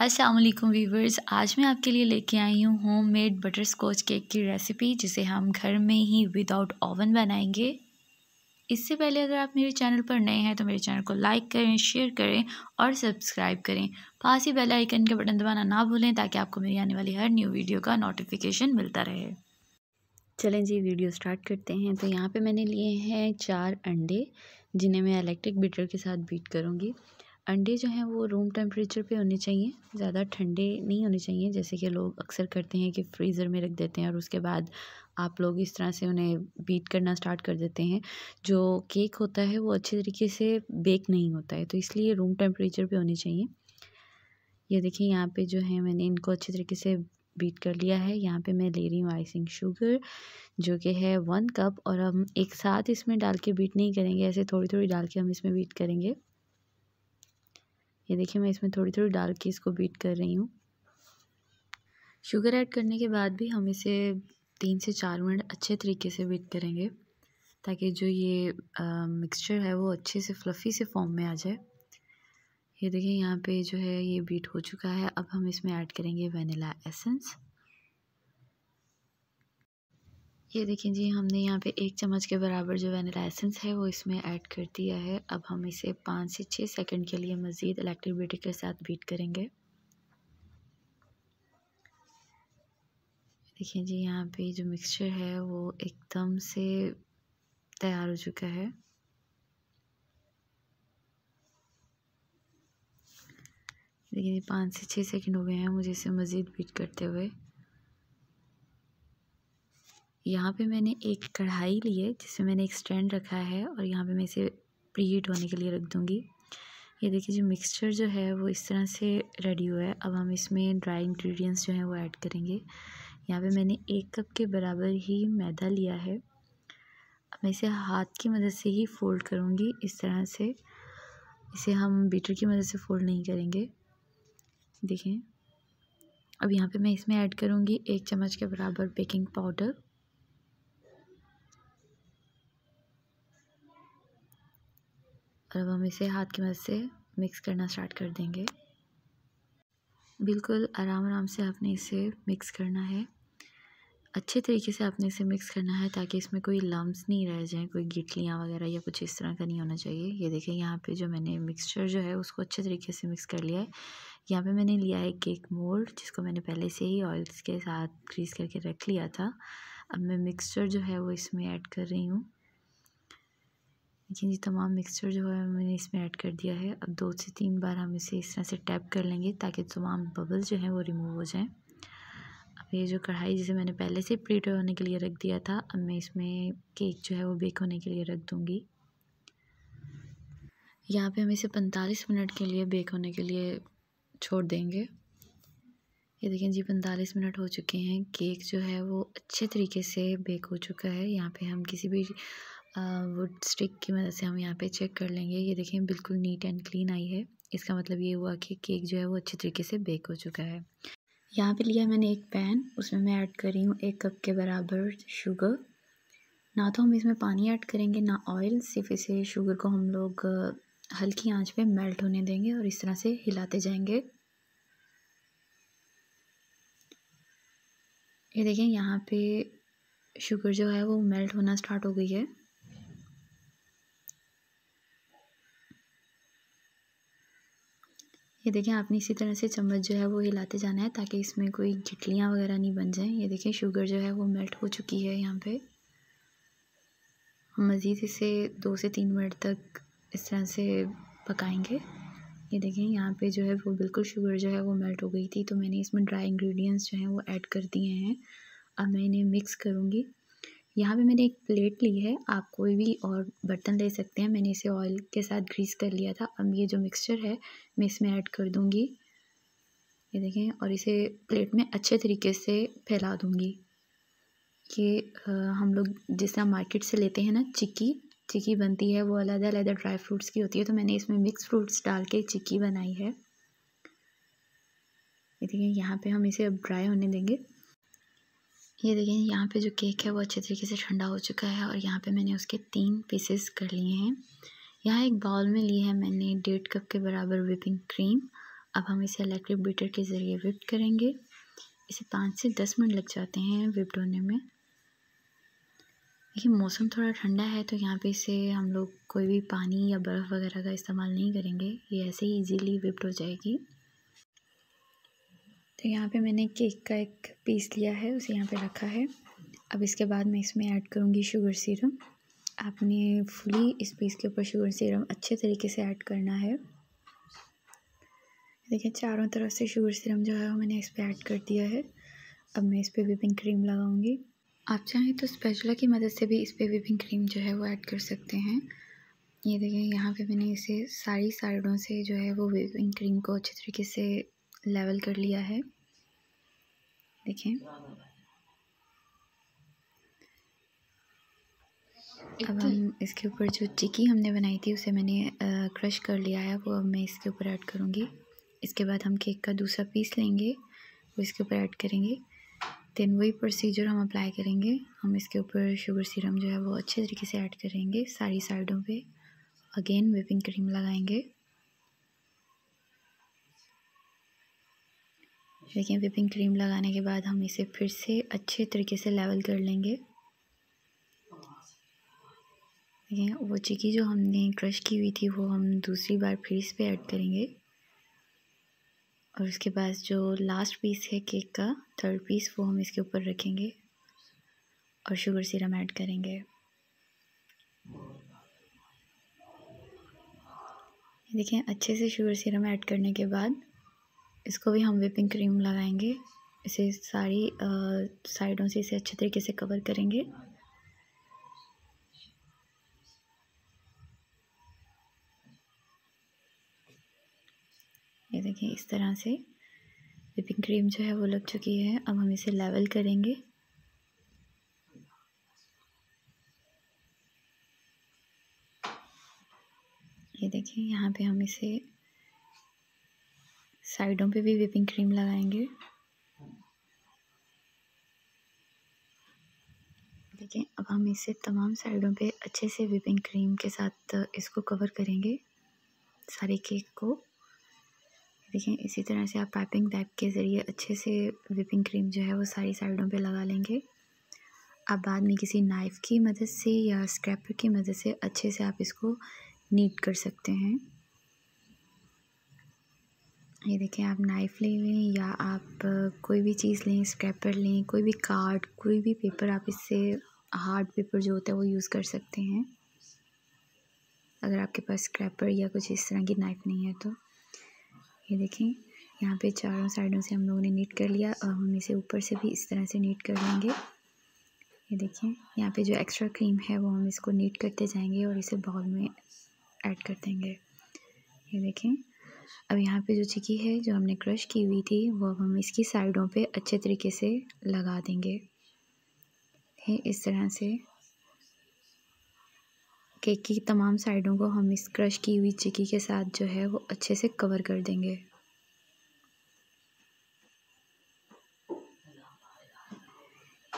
Aslam viewers आज मैं आपके लिए लेके आई हूँ home made butterscotch cake की रेसिपी जिसे हम घर में ही विदाउट ओवन बनाएंगे इससे पहले अगर आप मेरे चैनल पर नए हैं तो मेरे चैनल को लाइक करें शेयर करें और सब्सक्राइब करें पास ही बेल आइकन का बटन दबाना ना भूलें ताकि आपको मेरी आने वाली हर न्यू वीडियो का नोटिफिकेशन मिलता रहे चलें जी वीडियो स्टार्ट करते हैं तो यहाँ पर मैंने लिए हैं चार अंडे जिन्हें मैं इलेक्ट्रिक बीटर के साथ बीट करूँगी अंडे जो हैं वो रूम टेम्परेचर पे होने चाहिए ज़्यादा ठंडे नहीं होने चाहिए जैसे कि लोग अक्सर करते हैं कि फ्रीज़र में रख देते हैं और उसके बाद आप लोग इस तरह से उन्हें बीट करना स्टार्ट कर देते हैं जो केक होता है वो अच्छे तरीके से बेक नहीं होता है तो इसलिए रूम टेम्परेचर पर होने चाहिए ये देखिए यहाँ पर जो है मैंने इनको अच्छे तरीके से बीट कर लिया है यहाँ पे मैं ले रही हूँ आइसिंग शुगर जो कि है वन कप और हम एक साथ इसमें डाल के बीट नहीं करेंगे ऐसे थोड़ी थोड़ी डाल के हम इसमें बीट करेंगे ये देखिए मैं इसमें थोड़ी थोड़ी डाल के इसको बीट कर रही हूँ शुगर ऐड करने के बाद भी हम इसे तीन से चार मिनट अच्छे तरीके से बीट करेंगे ताकि जो ये मिक्सचर है वो अच्छे से फ्लफ़ी से फॉर्म में आ जाए ये देखिए यहाँ पे जो है ये बीट हो चुका है अब हम इसमें ऐड करेंगे वेनिला एसेंस ये देखें जी हमने यहाँ पे एक चम्मच के बराबर जो वनीला एसेंस है वो इसमें ऐड कर दिया है अब हम इसे पाँच से छः सेकंड के लिए मज़ीद इलेक्ट्रिक बेटी के साथ बीट करेंगे देखें जी यहाँ पे जो मिक्सचर है वो एकदम से तैयार हो चुका है देखिए पाँच से छः सेकंड हो गए हैं मुझे इसे मज़ीद बीट करते हुए यहाँ पे मैंने एक कढ़ाई ली है जिसमें मैंने एक स्टैंड रखा है और यहाँ पे मैं इसे प्री हीट होने के लिए रख दूँगी ये देखिए जो मिक्सचर जो है वो इस तरह से रेडी हुआ है अब हम इसमें ड्राई इंग्रेडिएंट्स जो हैं वो ऐड करेंगे यहाँ पे मैंने एक कप के बराबर ही मैदा लिया है अब मैं इसे हाथ की मदद से ही फ़ोल्ड करूँगी इस तरह से इसे हम बीटर की मदद से फ़ोल्ड नहीं करेंगे देखें अब यहाँ पे मैं इसमें ऐड करूँगी एक चम्मच के बराबर बेकिंग पाउडर और अब हम इसे हाथ की मदद से मिक्स करना स्टार्ट कर देंगे बिल्कुल आराम आराम से आपने इसे मिक्स करना है अच्छे तरीके से आपने इसे मिक्स करना है ताकि इसमें कोई लम्ब नहीं रह जाए कोई गिटलियाँ वगैरह या कुछ इस तरह का नहीं होना चाहिए ये देखें यहाँ पे जो मैंने मिक्सचर जो है उसको अच्छे तरीके से मिक्स कर लिया है यहाँ पे मैंने लिया है केक मोल्ड जिसको मैंने पहले से ही ऑयल्स के साथ ग्रीस करके रख लिया था अब मैं मिक्सचर जो है वो इसमें ऐड कर रही हूँ लेकिन ये तमाम मिक्सचर जो है मैंने इसमें ऐड कर दिया है अब दो से तीन बार हम इसे इस तरह से टैप कर लेंगे ताकि तमाम बबल्स जो हैं वो रिमूव हो जाएं अब ये जो कढ़ाई जिसे मैंने पहले से प्रीट होने के लिए रख दिया था अब मैं इसमें केक जो है वो बेक होने के लिए रख दूँगी यहाँ पे हम इसे 45 मिनट के लिए बेक होने के लिए छोड़ देंगे ये देखें जी 45 मिनट हो चुके हैं केक जो है वो अच्छे तरीके से बेक हो चुका है यहाँ पे हम किसी भी वुड स्टिक की मदद से हम यहाँ पे चेक कर लेंगे ये देखें बिल्कुल नीट एंड क्लीन आई है इसका मतलब ये हुआ कि केक जो है वो अच्छे तरीके से बेक हो चुका है यहाँ पे लिया मैंने एक पैन उसमें मैं ऐड कर रही हूँ एक कप के बराबर शुगर ना तो हम इसमें पानी ऐड करेंगे ना ऑयल सिर्फ इसे शुगर को हम लोग हल्की आंच पे मेल्ट होने देंगे और इस तरह से हिलाते जाएंगे ये देखें यहाँ पे शुगर जो है वो मेल्ट होना स्टार्ट हो गई है ये देखें आपने इसी तरह से चम्मच जो है वो हिलाते जाना है ताकि इसमें कोई गिटलियाँ वगैरह नहीं बन जाएँ ये देखें शुगर जो है वो मेल्ट हो चुकी है यहाँ पर हम मज़ीद इसे दो से तीन मिनट तक इस तरह से पकाएंगे ये देखें यहाँ पे जो है वो बिल्कुल शुगर जो है वो मेल्ट हो गई थी तो मैंने इसमें ड्राई इंग्रेडिएंट्स जो हैं वो ऐड कर दिए हैं अब मैं इन्हें मिक्स करूँगी यहाँ पे मैंने एक प्लेट ली है आप कोई भी और बर्तन ले सकते हैं मैंने इसे ऑयल के साथ ग्रीस कर लिया था अब ये जो मिक्सचर है मैं इसमें ऐड कर दूँगी ये देखें और इसे प्लेट में अच्छे तरीके से फैला दूँगी कि हम लोग जिस तरह मार्केट से लेते हैं ना चिक्की चिक्की बनती है वो अलग अलग ड्राई फ्रूट्स की होती है तो मैंने इसमें मिक्स फ्रूट्स डाल के चिक्की बनाई है ये देखिए यहाँ पे हम इसे अब ड्राई होने देंगे ये देखिए यहाँ पे जो केक है वो अच्छे तरीके से ठंडा हो चुका है और यहाँ पे मैंने उसके तीन पीसेस कर लिए हैं यहाँ एक बाउल में लिए है मैंने डेढ़ कप के बराबर विपिंग क्रीम अब हम इसे इलेक्ट्रिक बीटर के ज़रिए विप करेंगे इसे पाँच से दस मिनट लग जाते हैं विप्ड होने में देखिए मौसम थोड़ा ठंडा है तो यहाँ पे इसे हम लोग कोई भी पानी या बर्फ़ वगैरह का इस्तेमाल नहीं करेंगे ये ऐसे ही ईजीली विप्ड हो जाएगी तो यहाँ पे मैंने केक का एक पीस लिया है उसे यहाँ पे रखा है अब इसके बाद मैं इसमें ऐड करूँगी शुगर सीरम आपने फुली इस पीस के ऊपर शुगर सीरम अच्छे तरीके से ऐड करना है देखिए चारों तरफ से शुगर सीरम जो है वो मैंने इस पर ऐड कर दिया है अब मैं इस पर विपिंग क्रीम लगाऊँगी आप चाहें तो स्पेचुला की मदद से भी इस पर विपिंग क्रीम जो है वो ऐड कर सकते हैं ये देखें यहाँ पे मैंने इसे सारी साइडों से जो है वो विपिंग क्रीम को अच्छे तरीके से लेवल कर लिया है देखें अब हम इसके ऊपर जो चिकी हमने बनाई थी उसे मैंने क्रश कर लिया है वो अब मैं इसके ऊपर ऐड करूँगी इसके बाद हम केक का दूसरा पीस लेंगे वो इसके ऊपर ऐड करेंगे देन वही प्रोसीजर हम अप्लाई करेंगे हम इसके ऊपर शुगर सीरम जो है वो अच्छे तरीके से ऐड करेंगे सारी साइडों पे अगेन विपिंग क्रीम लगाएंगे लेकिन विपिंग क्रीम लगाने के बाद हम इसे फिर से अच्छे तरीके से लेवल कर लेंगे देखें वो चिकी जो हमने क्रश की हुई थी वो हम दूसरी बार फिर इस पर ऐड करेंगे और उसके बाद जो लास्ट पीस है केक का थर्ड पीस वो हम इसके ऊपर रखेंगे और शुगर सिरम ऐड करेंगे देखें अच्छे से शुगर सिरम ऐड करने के बाद इसको भी हम विपिंग क्रीम लगाएंगे इसे सारी साइडों से इसे अच्छे तरीके से कवर करेंगे ये देखिए इस तरह से विपिंग क्रीम जो है वो लग चुकी है अब हम इसे लेवल करेंगे ये देखिए यहाँ पे हम इसे साइडों पे भी विपिंग क्रीम लगाएंगे देखें अब हम इसे तमाम साइडों पे अच्छे से विपिंग क्रीम के साथ इसको कवर करेंगे सारे केक को देखें इसी तरह से आप पाइपिंग बैग के ज़रिए अच्छे से विपिंग क्रीम जो है वो सारी साइडों पे लगा लेंगे आप बाद में किसी नाइफ़ की मदद से या स्क्रैपर की मदद से अच्छे से आप इसको नीट कर सकते हैं ये देखें आप नाइफ़ ले लें या आप कोई भी चीज़ लें स्क्रैपर लें कोई भी कार्ड कोई भी पेपर आप इससे हार्ड पेपर जो होता है वो यूज़ कर सकते हैं अगर आपके पास स्क्रैपर या कुछ इस तरह की नाइफ़ नहीं है तो ये देखें यहाँ पे चारों साइडों से हम लोगों ने नीट कर लिया और हम इसे ऊपर से भी इस तरह से नीट कर लेंगे ये देखें यहाँ पे जो एक्स्ट्रा क्रीम है वो हम इसको नीट करते जाएंगे और इसे बॉल में ऐड कर देंगे ये देखें अब यहाँ पे जो चिकी है जो हमने क्रश की हुई थी वो अब हम इसकी साइडों पे अच्छे तरीके से लगा देंगे इस तरह से केक की तमाम साइडों को हम इस क्रश की हुई चिकी के साथ जो है वो अच्छे से कवर कर देंगे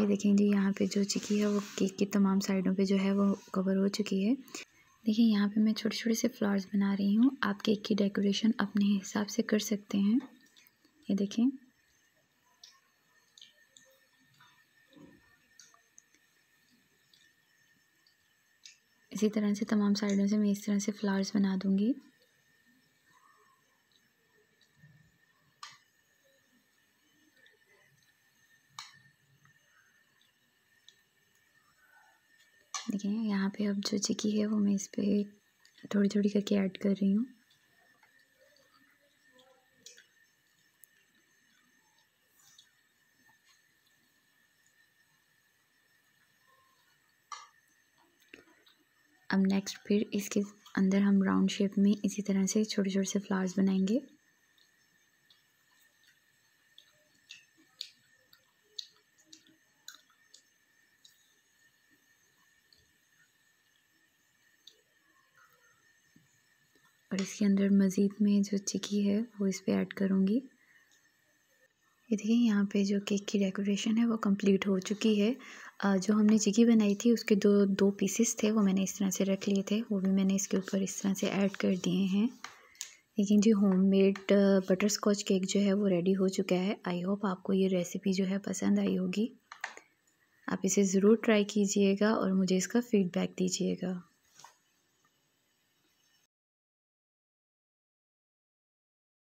ये देखें जी यहाँ पे जो चिकी है वो केक की तमाम साइडों पे जो है वो कवर हो चुकी है देखिए यहाँ पे मैं छोटे छोटे से फ्लावर्स बना रही हूँ आप केक की डेकोरेशन अपने हिसाब से कर सकते हैं ये देखें इसी तरह से तमाम साइडों से मैं इस तरह से फ्लावर्स बना दूँगी ठीक है यहाँ पे अब जो चिकी है वो मैं इस पर थोड़ी थोड़ी करके ऐड कर रही हूँ अब नेक्स्ट फिर इसके अंदर हम राउंड शेप में इसी तरह से छोटे छोटे से फ्लावर्स बनाएंगे और इसके अंदर मज़ीद में जो चिकी है वो इस पर ऐड करूँगी ये देखिए यहाँ पे जो केक की डेकोरेशन है वो कंप्लीट हो चुकी है जो हमने चिकी बनाई थी उसके दो दो पीसेस थे वो मैंने इस तरह से रख लिए थे वो भी मैंने इसके ऊपर इस तरह से ऐड कर दिए हैं लेकिन जी होममेड बटर स्कॉच केक जो है वो रेडी हो चुका है आई होप आपको ये रेसिपी जो है पसंद आई होगी आप इसे ज़रूर ट्राई कीजिएगा और मुझे इसका फ़ीडबैक दीजिएगा